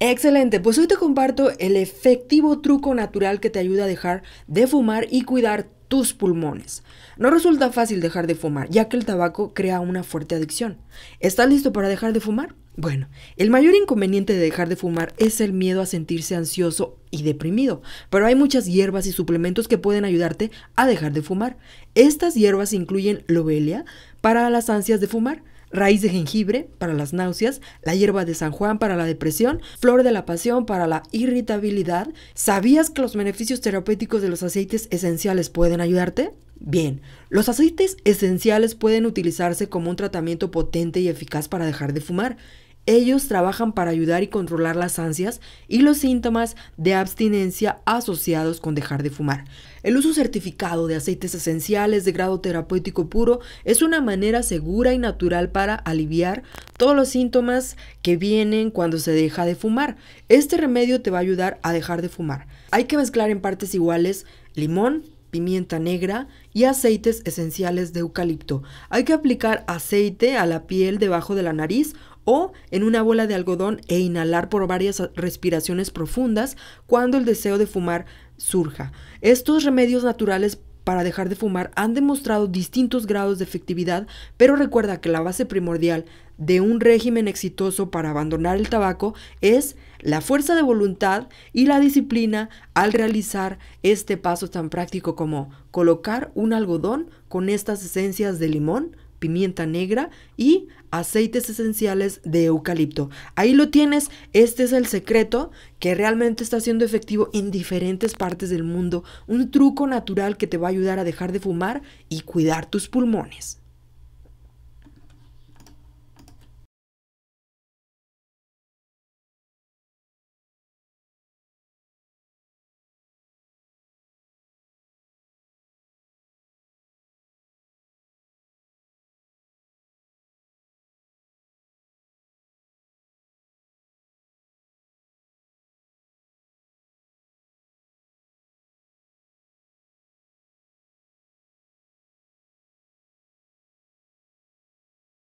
Excelente, pues hoy te comparto el efectivo truco natural que te ayuda a dejar de fumar y cuidar tus pulmones. No resulta fácil dejar de fumar, ya que el tabaco crea una fuerte adicción. ¿Estás listo para dejar de fumar? Bueno, el mayor inconveniente de dejar de fumar es el miedo a sentirse ansioso y deprimido, pero hay muchas hierbas y suplementos que pueden ayudarte a dejar de fumar. Estas hierbas incluyen lobelia para las ansias de fumar, raíz de jengibre para las náuseas, la hierba de San Juan para la depresión, flor de la pasión para la irritabilidad. ¿Sabías que los beneficios terapéuticos de los aceites esenciales pueden ayudarte? Bien, los aceites esenciales pueden utilizarse como un tratamiento potente y eficaz para dejar de fumar. Ellos trabajan para ayudar y controlar las ansias y los síntomas de abstinencia asociados con dejar de fumar. El uso certificado de aceites esenciales de grado terapéutico puro es una manera segura y natural para aliviar todos los síntomas que vienen cuando se deja de fumar. Este remedio te va a ayudar a dejar de fumar. Hay que mezclar en partes iguales limón, pimienta negra y aceites esenciales de eucalipto. Hay que aplicar aceite a la piel debajo de la nariz o en una bola de algodón e inhalar por varias respiraciones profundas cuando el deseo de fumar surja. Estos remedios naturales para dejar de fumar han demostrado distintos grados de efectividad, pero recuerda que la base primordial de un régimen exitoso para abandonar el tabaco es la fuerza de voluntad y la disciplina al realizar este paso tan práctico como colocar un algodón con estas esencias de limón, pimienta negra y aceites esenciales de eucalipto. Ahí lo tienes, este es el secreto que realmente está siendo efectivo en diferentes partes del mundo, un truco natural que te va a ayudar a dejar de fumar y cuidar tus pulmones.